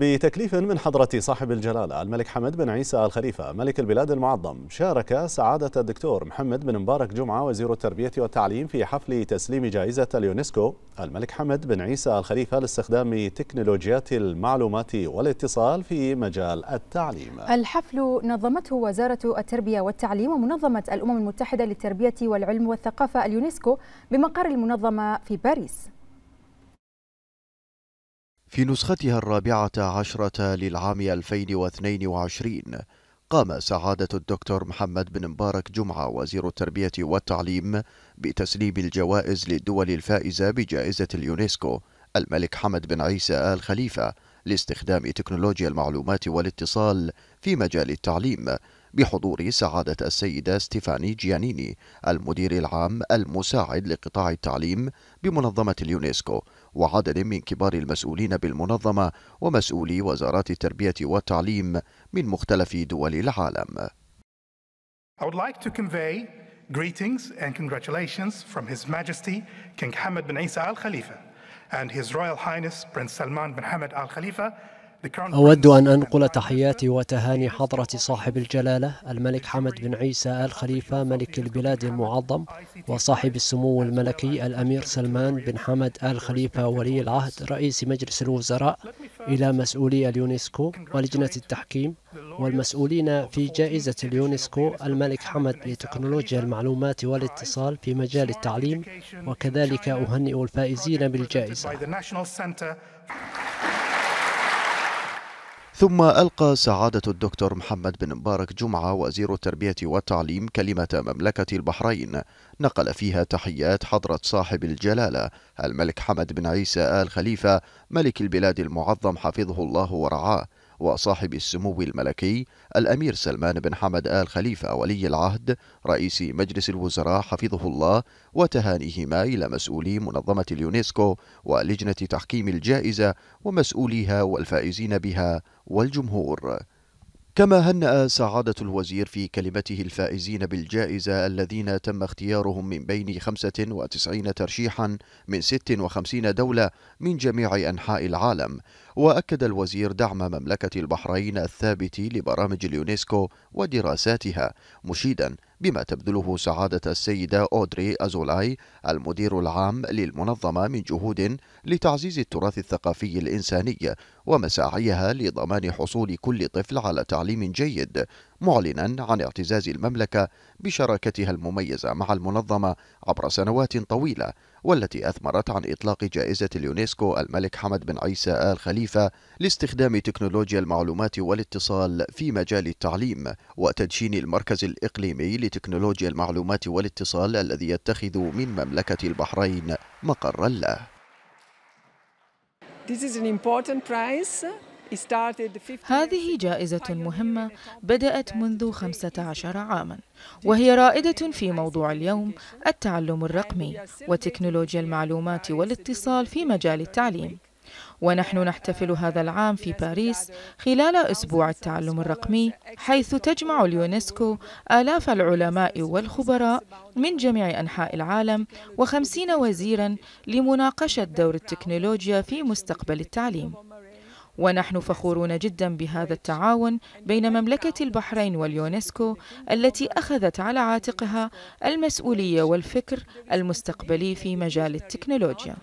بتكليف من حضرة صاحب الجلالة الملك حمد بن عيسى الخليفة ملك البلاد المعظم شارك سعادة الدكتور محمد بن مبارك جمعة وزير التربية والتعليم في حفل تسليم جائزة اليونسكو الملك حمد بن عيسى الخليفة لاستخدام تكنولوجيات المعلومات والاتصال في مجال التعليم الحفل نظمته وزارة التربية والتعليم ومنظمة الأمم المتحدة للتربية والعلم والثقافة اليونسكو بمقر المنظمة في باريس في نسختها الرابعة عشرة للعام 2022 قام سعادة الدكتور محمد بن مبارك جمعة وزير التربية والتعليم بتسليم الجوائز للدول الفائزة بجائزة اليونسكو الملك حمد بن عيسى آل خليفة لاستخدام تكنولوجيا المعلومات والاتصال في مجال التعليم بحضور سعادة السيدة ستيفاني جيانيني المدير العام المساعد لقطاع التعليم بمنظمة اليونسكو وعدد من كبار المسؤولين بالمنظمة ومسؤولي وزارات التربية والتعليم من مختلف دول العالم. I would like to convey greetings and congratulations from His Majesty King Hamad bin Isa Al Khalifa and His Royal Highness Prince Salman bin Hamad Al Khalifa أود أن أنقل تحياتي وتهاني حضرة صاحب الجلالة الملك حمد بن عيسى آل خليفة ملك البلاد المعظم وصاحب السمو الملكي الأمير سلمان بن حمد آل خليفة ولي العهد رئيس مجلس الوزراء إلى مسؤولي اليونسكو ولجنة التحكيم والمسؤولين في جائزة اليونسكو الملك حمد لتكنولوجيا المعلومات والاتصال في مجال التعليم وكذلك أهنئ الفائزين بالجائزة ثم ألقى سعادة الدكتور محمد بن مبارك جمعة وزير التربية والتعليم كلمة مملكة البحرين نقل فيها تحيات حضرة صاحب الجلالة الملك حمد بن عيسى آل خليفة ملك البلاد المعظم حفظه الله ورعاه وصاحب السمو الملكي الأمير سلمان بن حمد آل خليفة ولي العهد رئيس مجلس الوزراء حفظه الله وتهانيهما إلى مسؤولي منظمة اليونسكو ولجنة تحكيم الجائزة ومسؤوليها والفائزين بها والجمهور كما هنأ سعادة الوزير في كلمته الفائزين بالجائزة الذين تم اختيارهم من بين 95 ترشيحا من 56 دولة من جميع أنحاء العالم وأكد الوزير دعم مملكة البحرين الثابت لبرامج اليونسكو ودراساتها مشيدا بما تبذله سعادة السيدة أودري أزولاي المدير العام للمنظمة من جهود لتعزيز التراث الثقافي الإنساني ومساعيها لضمان حصول كل طفل على تعليم جيد معلنا عن اعتزاز المملكة بشراكتها المميزة مع المنظمة عبر سنوات طويلة والتي أثمرت عن إطلاق جائزة اليونسكو الملك حمد بن عيسى آل خليفة لاستخدام تكنولوجيا المعلومات والاتصال في مجال التعليم وتدشين المركز الإقليمي لتكنولوجيا المعلومات والاتصال الذي يتخذ من مملكة البحرين مقرا له. This is an important prize هذه جائزة مهمة بدأت منذ 15 عاما وهي رائدة في موضوع اليوم التعلم الرقمي وتكنولوجيا المعلومات والاتصال في مجال التعليم ونحن نحتفل هذا العام في باريس خلال أسبوع التعلم الرقمي حيث تجمع اليونسكو آلاف العلماء والخبراء من جميع أنحاء العالم وخمسين وزيرا لمناقشة دور التكنولوجيا في مستقبل التعليم ونحن فخورون جدا بهذا التعاون بين مملكة البحرين واليونسكو التي أخذت على عاتقها المسؤولية والفكر المستقبلي في مجال التكنولوجيا.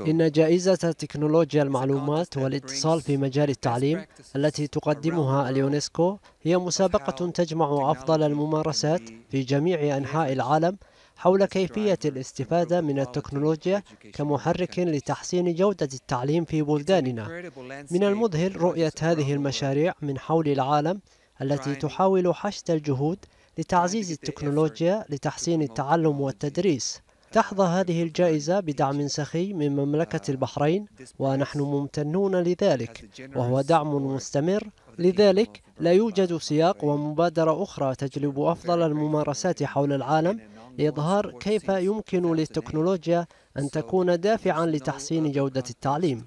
إن جائزة تكنولوجيا المعلومات والاتصال في مجال التعليم التي تقدمها اليونسكو هي مسابقة تجمع أفضل الممارسات في جميع أنحاء العالم حول كيفية الاستفادة من التكنولوجيا كمحرك لتحسين جودة التعليم في بلداننا من المذهل رؤية هذه المشاريع من حول العالم التي تحاول حشد الجهود لتعزيز التكنولوجيا لتحسين التعلم والتدريس تحظى هذه الجائزة بدعم سخي من مملكة uh, البحرين ونحن ممتنون لذلك وهو دعم مستمر لذلك لا يوجد سياق ومبادرة أخرى تجلب أفضل الممارسات حول العالم لإظهار كيف يمكن للتكنولوجيا أن تكون دافعا لتحسين جودة التعليم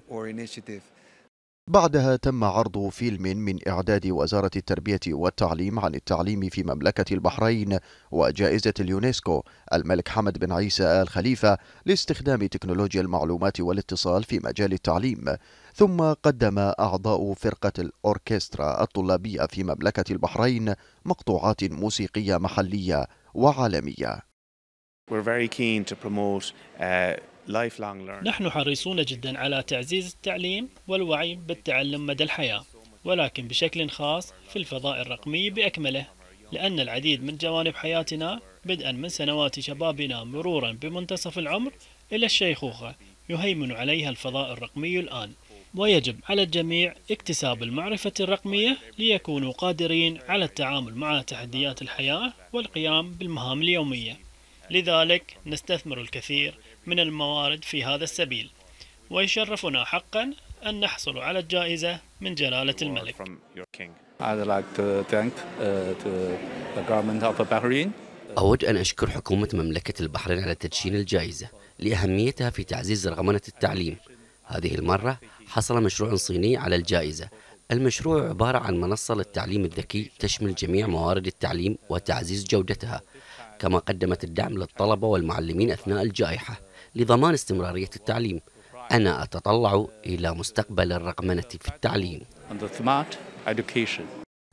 بعدها تم عرض فيلم من إعداد وزارة التربية والتعليم عن التعليم في مملكة البحرين وجائزة اليونسكو الملك حمد بن عيسى آل خليفة لاستخدام تكنولوجيا المعلومات والاتصال في مجال التعليم ثم قدم أعضاء فرقة الأوركسترا الطلابية في مملكة البحرين مقطوعات موسيقية محلية وعالمية Uh, نحن حريصون جدا على تعزيز التعليم والوعي بالتعلم مدى الحياة ولكن بشكل خاص في الفضاء الرقمي بأكمله لأن العديد من جوانب حياتنا بدءا من سنوات شبابنا مرورا بمنتصف العمر إلى الشيخوخة يهيمن عليها الفضاء الرقمي الآن ويجب على الجميع اكتساب المعرفة الرقمية ليكونوا قادرين على التعامل مع تحديات الحياة والقيام بالمهام اليومية لذلك نستثمر الكثير من الموارد في هذا السبيل ويشرفنا حقا أن نحصل على الجائزة من جلالة الملك I'd like to thank uh, the government of Bahrain. أود أن أشكر حكومة مملكة البحرين على تدشين الجائزة لأهميتها في تعزيز رغمنة التعليم هذه المرة حصل مشروع صيني على الجائزة المشروع عبارة عن منصة للتعليم الذكي تشمل جميع موارد التعليم وتعزيز جودتها كما قدمت الدعم للطلبة والمعلمين أثناء الجائحة لضمان استمرارية التعليم أنا أتطلع إلى مستقبل الرقمنة في التعليم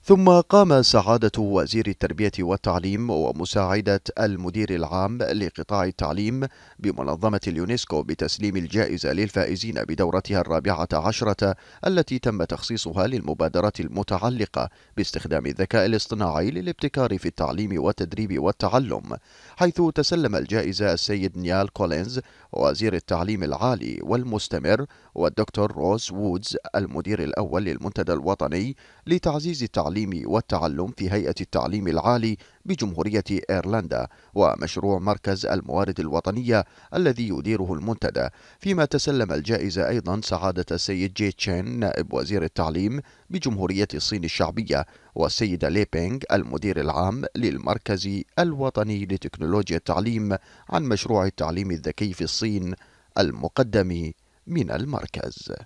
ثم قام سعادة وزير التربية والتعليم ومساعدة المدير العام لقطاع التعليم بمنظمة اليونسكو بتسليم الجائزة للفائزين بدورتها الرابعة عشرة التي تم تخصيصها للمبادرة المتعلقة باستخدام الذكاء الاصطناعي للابتكار في التعليم والتدريب والتعلم، حيث تسلم الجائزة السيد نيال كولينز وزير التعليم العالي والمستمر والدكتور روز وودز المدير الأول للمنتدى الوطني لتعزيز التعليم التعليم والتعلم في هيئة التعليم العالي بجمهورية إيرلندا ومشروع مركز الموارد الوطنية الذي يديره المنتدى فيما تسلم الجائزة أيضا سعادة السيد جي تشين نائب وزير التعليم بجمهورية الصين الشعبية والسيدة لي بينغ المدير العام للمركز الوطني لتكنولوجيا التعليم عن مشروع التعليم الذكي في الصين المقدم من المركز